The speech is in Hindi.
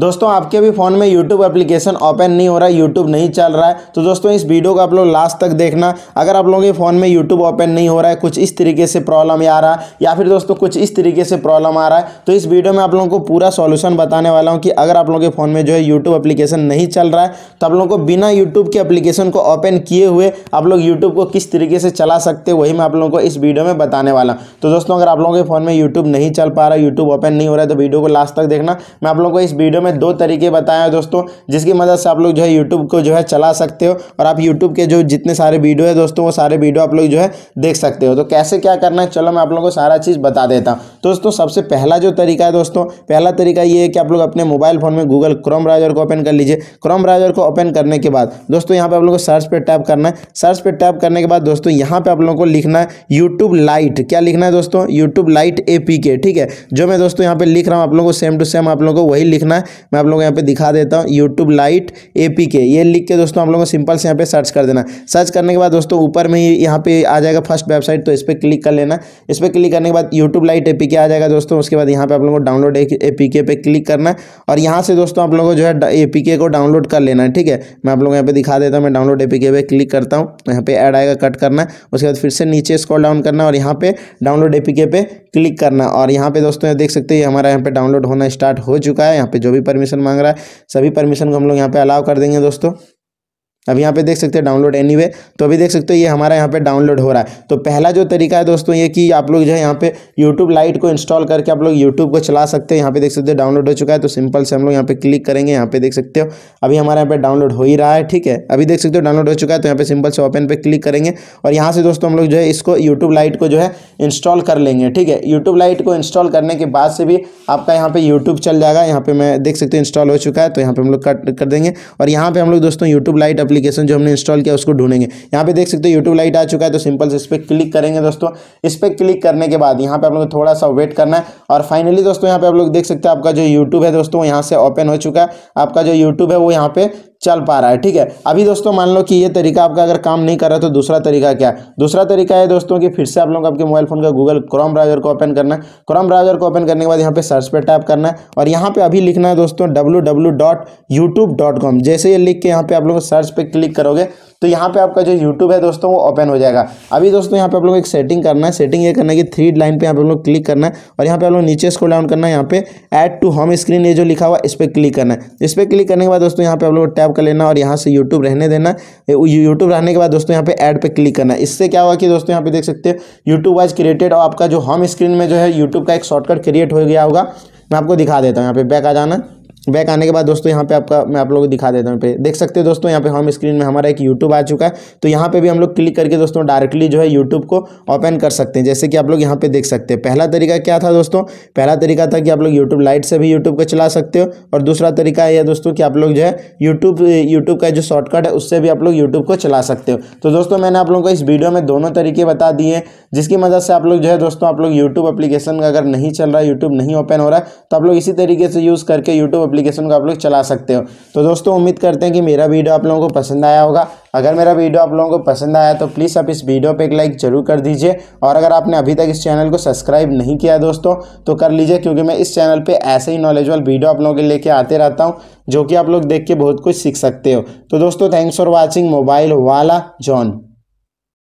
दोस्तों आपके भी फ़ोन में यूट्यूब एप्लीकेशन ओपन नहीं हो रहा है यूट्यूब नहीं चल रहा है तो दोस्तों इस वीडियो को आप लोग लास्ट तक देखना अगर आप लोगों के फ़ोन में यूट्यूब ओपन नहीं हो रहा है कुछ इस तरीके से प्रॉब्लम आ रहा है या फिर दोस्तों कुछ इस तरीके से प्रॉब्लम आ रहा है तो इस वीडियो में आप लोगों को पूरा सॉल्यूशन बताने वाला हूँ कि अगर आप लोगों के फ़ोन में जो है यूट्यूब अपलीकेशन नहीं चल रहा है तो आप लोगों को बिना यूट्यूब के अपलीकेशन को ओपन किए हुए आप लोग यूट्यूब को किस तरीके से चला सकते वही मैं आप लोगों को इस वीडियो में बताने वाला हूँ तो दोस्तों अगर आप लोगों के फ़ोन में यूट्यूब नहीं चल पा रहा है यूट्यूब ओपन नहीं हो रहा है तो वीडियो को लास्ट तक देखना मैं आप लोगों को इस वीडियो मैं दो तरीके बताया हैं दोस्तों जिसकी मदद से आप लोग जो है यूट्यूब को जो है चला सकते हो और आप यूट्यूब के जो जितने सारे वीडियो है दोस्तों वो सारे वीडियो आप लोग जो है देख सकते हो तो कैसे क्या करना है चलो मैं आप लोगों को सारा चीज़ बता देता हूँ दोस्तों सबसे पहला जो तरीका है दोस्तों पहला तरीका ये है कि आप लोग अपने मोबाइल फ़ोन में गूगल क्रोम ब्राउजर को ओपन कर लीजिए क्रोम ब्राउजर को ओपन करने के बाद दोस्तों यहाँ पर आप लोग को सर्च पर टैप करना है सर्च पर टैप करने के बाद दोस्तों यहाँ पर आप लोगों को लिखना है यूट्यूब लाइट क्या लिखना है दोस्तों यूट्यूब लाइट ए ठीक है जो मैं दोस्तों यहाँ पर लिख रहा हूँ आप लोगों को सेम टू सेम आप लोगों को वही लिखना है मैं आप लोगों को यहाँ पे दिखा देता हूँ यूट्यूब लाइट ए ये लिख के दोस्तों आप लोगों को सिंपल से यहाँ पे सर्च कर देना सर्च करने के बाद दोस्तों ऊपर में ही यहाँ पे आ जाएगा फर्स्ट वेबसाइट तो इस पर क्लिक कर लेना इस पर क्लिक करने के बाद यूट्यूब लाइट ए आ जाएगा दोस्तों उसके बाद यहाँ पे आप लोगों को डाउनलोड ए पी पे क्लिक करना और यहाँ से दोस्तों आप लोगों को जो है ए को डाउनलोड कर लेना है ठीक है मैं आप लोगों यहाँ पे दिखा देता हूँ मैं डाउनलोड ए पे क्लिक करता हूँ यहाँ पे ऐड आएगा कट करना उसके बाद फिर से नीचे स्क्रॉल डाउन करना और यहाँ पे डाउनलोड ए पे क्लिक करना और यहाँ पे दोस्तों देख सकते हैं हमारा यहाँ पे डाउनलोड होना स्टार्ट हो चुका है यहाँ पे जो भी परमिशन मांग रहा है सभी परमिशन को हम लोग यहाँ पे अलाउ कर देंगे दोस्तों अब यहाँ पे देख सकते हैं डाउनलोड एनी वे तो अभी देख सकते हो ये हमारा यहाँ पे डाउनलोड हो रहा है तो पहला जो तरीका है दोस्तों ये कि आप लोग जो है यहाँ पे यूट्यूब लाइट को इंस्टॉल करके आप लोग यूट्यूब को चला सकते हैं यहाँ पे देख सकते हो डाउनलोड हो चुका है तो सिंपल से हम लोग यहाँ पे क्लिक करेंगे यहाँ पे देख सकते हो अभी हमारे यहाँ पे डाउनलोड हो ही रहा है ठीक है अभी देख सकते हो डाउनलोड हो चुका है तो यहाँ पे सिंपल से ओपन पर क्लिक करेंगे और यहाँ से दोस्तों हम लोग जो है इसको यूट्यूब लाइट को जो है इंस्टॉल कर लेंगे ठीक है यूट्यूब लाइट को इंस्टॉल करने के बाद से भी आपका यहाँ पे यूट्यूब चल जाएगा यहाँ पे मैं देख सकते हो इंस्टॉल हो चुका है तो यहाँ पे हम लोग कट कर देंगे और यहाँ पे हम लोग दोस्तों यूट्यूब लाइट एप्लीकेशन जो हमने इंस्टॉल किया उसको ढूंढेंगे यहाँ पे देख सकते हो यूट्यूब लाइट आ चुका है तो सिंपल से इस पर क्लिक करेंगे दोस्तों इस पर क्लिक करने के बाद यहाँ पे आप लोग थोड़ा सा वेट करना है और फाइनली दोस्तों यहाँ पे आप लोग देख सकते हो आपका जो यूट्यूब है दोस्तों यहाँ से ओपन हो चुका है आपका जो यूट्यूब है वो यहाँ पे चल पा रहा है ठीक है अभी दोस्तों मान लो कि ये तरीका आपका अगर काम नहीं कर रहा तो दूसरा तरीका क्या है दूसरा तरीका है दोस्तों कि फिर से आप लोग आपके मोबाइल फोन का गूगल क्रोम ब्राउजर को ओपन करना है क्रोम ब्राउजर को ओपन करने के बाद यहाँ पे सर्च पे टैप करना है और यहाँ पे अभी लिखना है दोस्तों डब्ल्यू जैसे ये लिख के यहाँ पे आप लोग सर्च पे क्लिक करोगे तो यहाँ पे आपका जो यूट्यूब है दोस्तों वो ओपन हो जाएगा अभी दोस्तों यहाँ पे आप लोग एक सेटिंग करना है सेटिंग ये करना है कि थ्री लाइन पे यहाँ पे आप लोग क्लिक करना है और यहाँ पे आप लोग नीचे स्क्रॉल डाउन करना है यहाँ पे ऐड टू होम स्क्रीन ये जो लिखा हुआ इस पर क्लिक करना है इस पर क्लिक करने के बाद दोस्तों यहाँ पे आप लोग टैप कर लेना और यहाँ से यूट्यूब रहने देना यूट्यूब रहने के बाद दोस्तों यहाँ पे एड पर क्लिक करना है इससे क्या हुआ कि दोस्तों यहाँ पे देख सकते हो यूट्यूब वाइज क्रिएटेड और आपका जो होम स्क्रीन में जो है यूट्यूब का एक शॉर्टकट क्रिएट हो गया होगा मैं आपको दिखा देता हूँ यहाँ पे बैक आ जाना बैक आने के बाद दोस्तों यहाँ पे आपका मैं आप लोगों को दिखा देता हूँ पे देख सकते हो दोस्तों यहाँ पे होम स्क्रीन में हमारा एक यूट्यूब आ चुका है तो यहाँ पे भी हम लोग क्लिक करके दोस्तों डायरेक्टली जो है यूट्यूब को ओपन कर सकते हैं जैसे कि आप लोग यहाँ पे देख सकते हैं पहला तरीका क्या था दोस्तों पहला तरीका था कि आप लोग यूट्यूब लाइट से भी यूट्यूब को चला सकते हो और दूसरा तरीका यह दोस्तों कि आप लोग जो है यूट्यूब यूट्यूब का जो शॉर्टकट है उससे भी आप लोग यूट्यूब को चला सकते हो तो दोस्तों मैंने आप लोगों को इस वीडियो में दोनों तरीके बता दिए जिसकी मदद से आप लोग जो है दोस्तों आप लोग यूट्यूब अप्लीकेशन अगर नहीं चल रहा है यूट्यूब नहीं ओपन हो रहा है तो आप लोग इसी तरीके से यूज़ करके यूट्यूब एप्लीकेशन को आप लोग चला सकते हो तो दोस्तों उम्मीद करते हैं कि मेरा वीडियो आप लोगों को पसंद आया होगा अगर मेरा वीडियो आप लोगों को पसंद आया तो प्लीज़ आप इस वीडियो पर एक लाइक जरूर कर दीजिए और अगर आपने अभी तक इस चैनल को सब्सक्राइब नहीं किया दोस्तों तो कर लीजिए क्योंकि मैं इस चैनल पर ऐसे ही नॉलेजबल वीडियो आप लोगों के लेके आते रहता हूँ जो कि आप लोग देख के बहुत कुछ सीख सकते हो तो दोस्तों थैंक्स फॉर वॉचिंग मोबाइल वाला जॉन